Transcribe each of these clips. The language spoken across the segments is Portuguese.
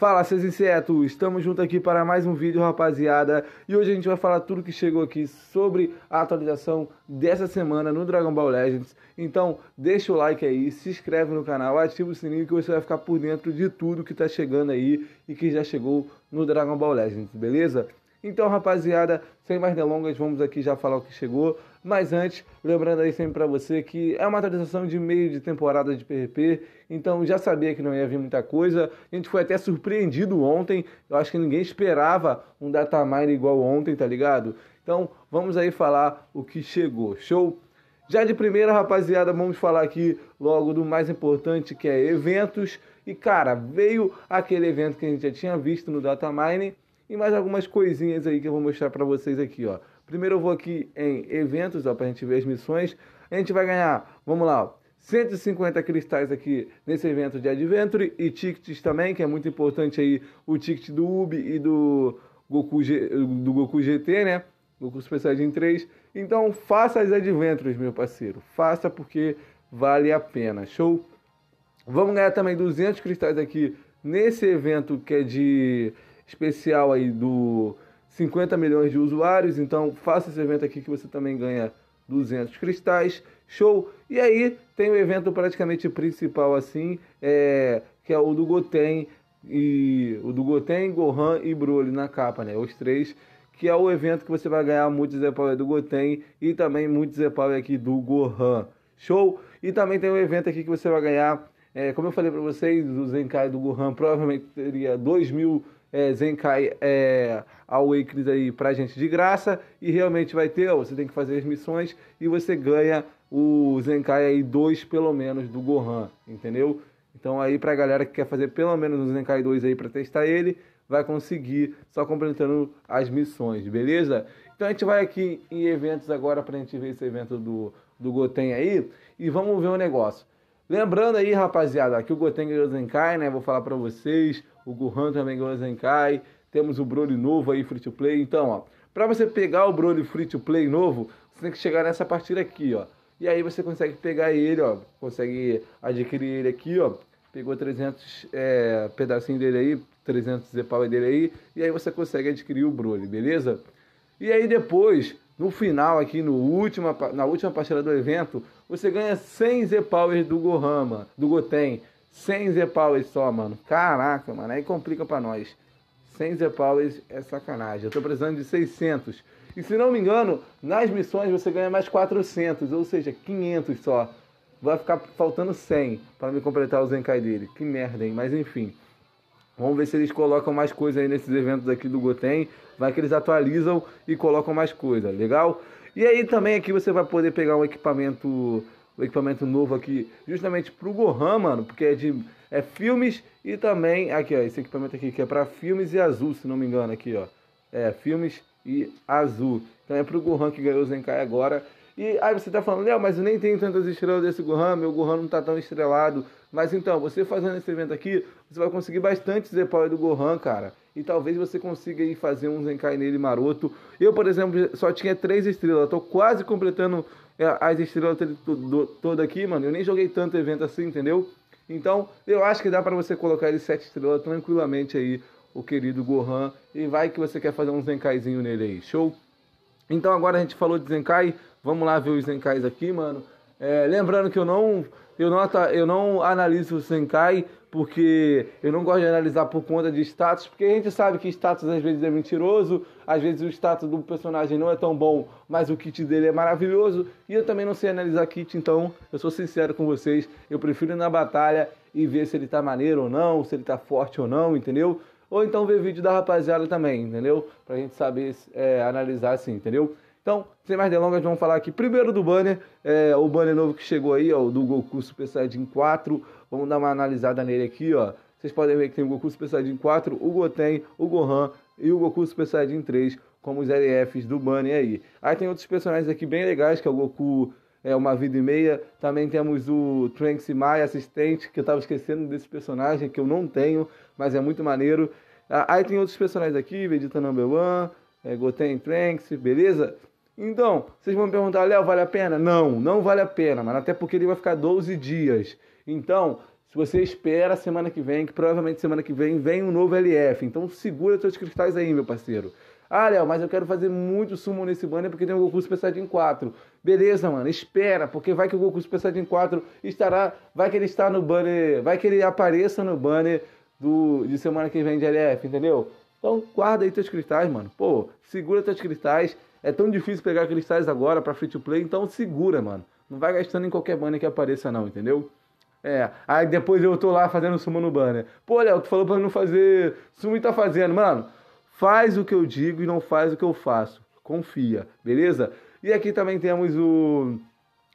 Fala seus insetos, estamos juntos aqui para mais um vídeo rapaziada E hoje a gente vai falar tudo que chegou aqui sobre a atualização dessa semana no Dragon Ball Legends Então deixa o like aí, se inscreve no canal, ativa o sininho que você vai ficar por dentro de tudo que tá chegando aí E que já chegou no Dragon Ball Legends, beleza? Então, rapaziada, sem mais delongas, vamos aqui já falar o que chegou. Mas antes, lembrando aí sempre para você que é uma atualização de meio de temporada de PVP, então já sabia que não ia vir muita coisa. A gente foi até surpreendido ontem, eu acho que ninguém esperava um datamine igual ontem, tá ligado? Então, vamos aí falar o que chegou. Show? Já de primeira, rapaziada, vamos falar aqui logo do mais importante que é eventos. E cara, veio aquele evento que a gente já tinha visto no Datamine, e mais algumas coisinhas aí que eu vou mostrar para vocês aqui, ó. Primeiro eu vou aqui em eventos, ó, para a gente ver as missões. A gente vai ganhar, vamos lá, 150 cristais aqui nesse evento de Adventure e tickets também, que é muito importante aí o ticket do Ubi e do Goku, G, do Goku GT, né? Goku Super Saiyajin 3. Então faça as Adventures, meu parceiro. Faça porque vale a pena, show? Vamos ganhar também 200 cristais aqui nesse evento que é de especial aí do 50 milhões de usuários, então faça esse evento aqui que você também ganha 200 cristais, show! E aí tem o evento praticamente principal assim, é, que é o do Goten e o do Goten, Gohan e Broly na capa, né? Os três que é o evento que você vai ganhar muitos Zepower do Goten e também muitos Zepower aqui do Gohan. Show! E também tem um evento aqui que você vai ganhar, é, como eu falei para vocês, o Zenkai do Gohan provavelmente teria 2 mil é, Zenkai é, Awakens aí pra gente de graça. E realmente vai ter, ó, você tem que fazer as missões e você ganha o Zenkai aí 2 pelo menos do Gohan, entendeu? Então aí pra galera que quer fazer pelo menos o Zenkai 2 aí pra testar ele, vai conseguir só completando as missões, beleza? Então a gente vai aqui em eventos agora pra gente ver esse evento do, do Goten aí e vamos ver um negócio. Lembrando aí, rapaziada, aqui o Goten Zenkai né? Vou falar para vocês. O Gohan também Zenkai Temos o Broly novo aí, free to play. Então, ó, para você pegar o Broly free to play novo, você tem que chegar nessa partida aqui, ó. E aí você consegue pegar ele, ó. Consegue adquirir ele aqui, ó. Pegou 300 é, pedacinho dele aí, 300 Z-Power dele aí. E aí você consegue adquirir o Broly, beleza? E aí depois, no final aqui, no última, na última partida do evento, você ganha 100 Z-Powers do Gohama, do Goten. 100 Z-Powers só, mano. Caraca, mano, aí complica para nós. 100 Z-Powers é sacanagem. Eu tô precisando de 600. E se não me engano, nas missões você ganha mais 400, ou seja, 500 só. Vai ficar faltando 100 para me completar o Zenkai dele. Que merda, hein? Mas enfim. Vamos ver se eles colocam mais coisa aí nesses eventos aqui do Goten. Vai que eles atualizam e colocam mais coisa, legal? E aí também aqui você vai poder pegar um equipamento, um equipamento novo aqui, justamente pro Gohan, mano, porque é de é filmes e também aqui, ó, esse equipamento aqui que é para filmes e azul, se não me engano, aqui, ó. É, filmes e azul. Então é pro Gohan que ganhou o Zenkai agora. E aí você está falando, Léo, mas eu nem tenho tantas estrelas desse Gohan, meu Gohan não está tão estrelado. Mas então, você fazendo esse evento aqui, você vai conseguir bastante Zepower do Gohan, cara. E talvez você consiga aí fazer um Zenkai nele maroto. Eu, por exemplo, só tinha três estrelas. Estou quase completando é, as estrelas toda aqui, mano. Eu nem joguei tanto evento assim, entendeu? Então, eu acho que dá para você colocar ele sete estrelas tranquilamente aí, o querido Gohan. E vai que você quer fazer um Zenkaizinho nele aí, show? Então agora a gente falou de Zenkai, Vamos lá ver os Zenkais aqui, mano. É, lembrando que eu não, eu, não, eu não analiso o Zenkai porque eu não gosto de analisar por conta de status, porque a gente sabe que status às vezes é mentiroso, às vezes o status do personagem não é tão bom, mas o kit dele é maravilhoso, e eu também não sei analisar kit, então eu sou sincero com vocês, eu prefiro ir na batalha e ver se ele tá maneiro ou não, se ele tá forte ou não, entendeu? Ou então ver vídeo da rapaziada também, entendeu? Pra gente saber é, analisar assim, entendeu? Então, sem mais delongas, vamos falar aqui primeiro do banner, é, o banner novo que chegou aí, ó, do Goku Super Saiyajin 4. Vamos dar uma analisada nele aqui, ó. Vocês podem ver que tem o Goku Super Saiyajin 4, o Goten, o Gohan e o Goku Super Saiyajin 3 como os LFs do banner aí. Aí tem outros personagens aqui bem legais, que é o Goku é uma vida e meia. Também temos o Trunks e Mai, assistente, que eu tava esquecendo desse personagem, que eu não tenho, mas é muito maneiro. Ah, aí tem outros personagens aqui, Vegeta Number One, é, Goten Trunks, beleza? Então, vocês vão me perguntar, Léo, vale a pena? Não, não vale a pena, mas até porque ele vai ficar 12 dias. Então, se você espera semana que vem, que provavelmente semana que vem vem um novo LF. Então segura seus cristais aí, meu parceiro. Ah, Léo, mas eu quero fazer muito sumo nesse banner porque tem o Goku Super Saiyajin 4. Beleza, mano, espera, porque vai que o Goku Super Saiyajin 4 estará. Vai que ele está no banner. Vai que ele apareça no banner do, de semana que vem de LF, entendeu? Então guarda aí teus cristais, mano. Pô, segura teus cristais é tão difícil pegar cristais agora para free to play, então segura, mano. Não vai gastando em qualquer banner que apareça, não, entendeu? É, aí depois eu tô lá fazendo sumo no banner. Pô, Léo, tu falou pra não fazer sumo e tá fazendo. Mano, faz o que eu digo e não faz o que eu faço. Confia, beleza? E aqui também temos o,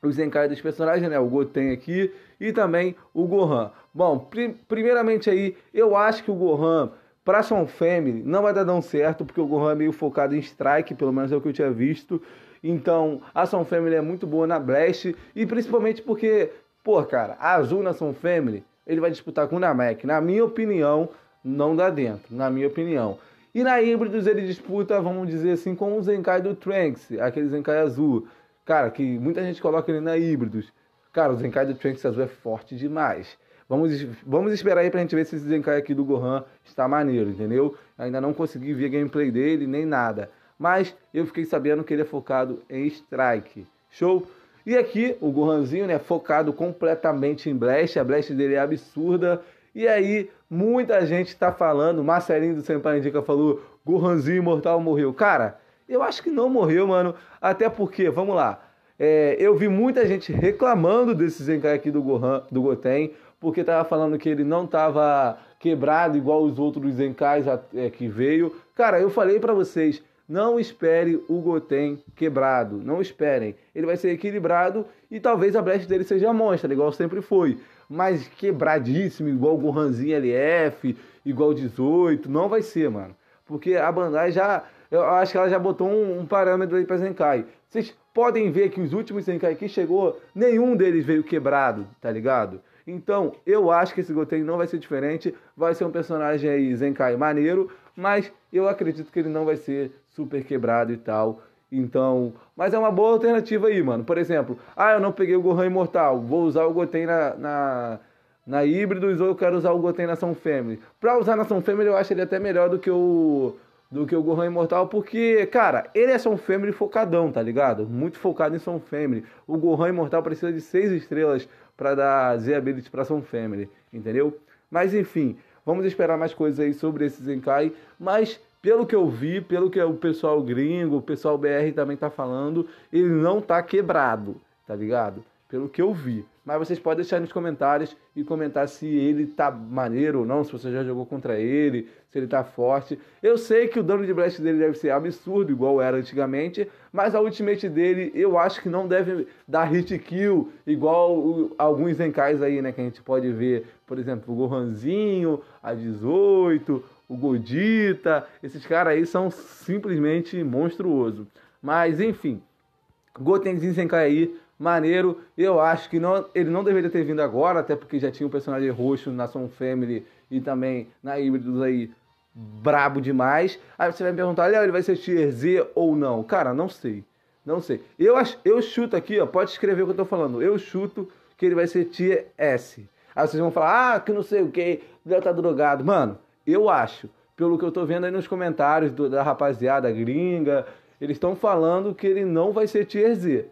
os encaios dos personagens, né? O Goten aqui e também o Gohan. Bom, primeiramente aí, eu acho que o Gohan Pra Sean Family, não vai dar tão certo, porque o Gohan é meio focado em strike, pelo menos é o que eu tinha visto. Então, a Son Family é muito boa na Blast. E principalmente porque, pô, cara, a Azul na Son Family, ele vai disputar com o Namek. Na minha opinião, não dá dentro. Na minha opinião. E na Híbridos ele disputa, vamos dizer assim, com o Zenkai do Trunks, aquele Zenkai azul. Cara, que muita gente coloca ele na Híbridos. Cara, o Zenkai do Trunks azul é forte demais. Vamos, vamos esperar aí pra gente ver se esse aqui do Gohan está maneiro, entendeu? Ainda não consegui ver gameplay dele nem nada. Mas eu fiquei sabendo que ele é focado em Strike. Show? E aqui o Gohanzinho, né? Focado completamente em Blast. A Blast dele é absurda. E aí, muita gente está falando. Marcelinho do Senpai Indica falou: Gohanzinho Imortal morreu. Cara, eu acho que não morreu, mano. Até porque, vamos lá. É, eu vi muita gente reclamando desse Zenkai aqui do, Gohan, do Goten, porque tava falando que ele não tava quebrado igual os outros Zenkais é, que veio. Cara, eu falei para vocês, não espere o Goten quebrado, não esperem. Ele vai ser equilibrado e talvez a brecha dele seja monstra, igual sempre foi. Mas quebradíssimo, igual o Gohanzinho LF, igual 18, não vai ser, mano. Porque a Bandai já, eu acho que ela já botou um, um parâmetro aí pra Zenkai. Vocês podem ver que os últimos Senkai que chegou, nenhum deles veio quebrado, tá ligado? Então, eu acho que esse Goten não vai ser diferente, vai ser um personagem aí Zenkai maneiro, mas eu acredito que ele não vai ser super quebrado e tal. Então, mas é uma boa alternativa aí, mano. Por exemplo, ah, eu não peguei o Gohan Imortal, vou usar o Goten na, na, na Híbridos ou eu quero usar o Goten na São Family. Pra usar na São Family eu acho ele até melhor do que o do que o Gohan Imortal, porque, cara, ele é um Family focadão, tá ligado? Muito focado em São Family. O Gohan Imortal precisa de seis estrelas para dar Z-Ability pra São Family, entendeu? Mas enfim, vamos esperar mais coisas aí sobre esse Zenkai, mas pelo que eu vi, pelo que o pessoal gringo, o pessoal BR também tá falando, ele não tá quebrado, tá ligado? pelo que eu vi. Mas vocês podem deixar nos comentários e comentar se ele tá maneiro ou não, se você já jogou contra ele, se ele tá forte. Eu sei que o dano de blast dele deve ser absurdo, igual era antigamente, mas a ultimate dele eu acho que não deve dar hit kill, igual alguns Zenkais aí, né? Que a gente pode ver, por exemplo, o Gohanzinho, a 18, o Godita. Esses caras aí são simplesmente monstruosos. Mas enfim, Goten Zinsenkai aí maneiro. Eu acho que não, ele não deveria ter vindo agora, até porque já tinha um personagem roxo na Son Family e também na Híbridos aí, brabo demais. Aí você vai me perguntar, Léo, ele vai ser Tier Z ou não? Cara, não sei. Não sei. Eu, eu chuto aqui, ó, pode escrever o que eu tô falando. Eu chuto que ele vai ser Tier S. Aí vocês vão falar, ah, que não sei o que, Léo tá drogado. Mano, eu acho, pelo que eu tô vendo aí nos comentários do, da rapaziada gringa, eles estão falando que ele não vai ser Tier Z.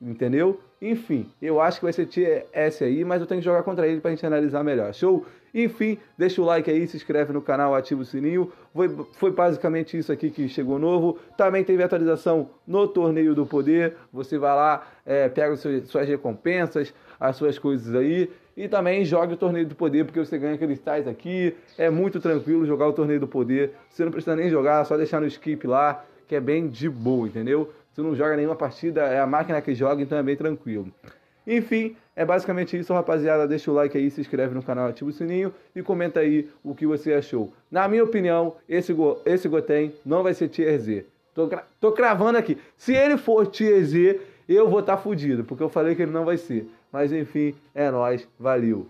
Entendeu? Enfim, eu acho que vai ser TS aí, mas eu tenho que jogar contra ele pra gente analisar melhor. Show? Enfim, deixa o like aí, se inscreve no canal, ativa o sininho. Foi, foi basicamente isso aqui que chegou novo. Também teve atualização no Torneio do Poder. Você vai lá, é, pega seu, suas recompensas, as suas coisas aí. E também jogue o Torneio do Poder, porque você ganha aqueles tais aqui. É muito tranquilo jogar o Torneio do Poder. Você não precisa nem jogar, só deixar no skip lá, que é bem de boa, entendeu? se não joga nenhuma partida, é a máquina que joga, então é bem tranquilo. Enfim, é basicamente isso, rapaziada. Deixa o like aí, se inscreve no canal, ativa o sininho e comenta aí o que você achou. Na minha opinião, esse, go esse Goten não vai ser Tier Z. Tô, tô cravando aqui. Se ele for Tier Z, eu vou estar tá fudido, porque eu falei que ele não vai ser. Mas enfim, é nós, valeu.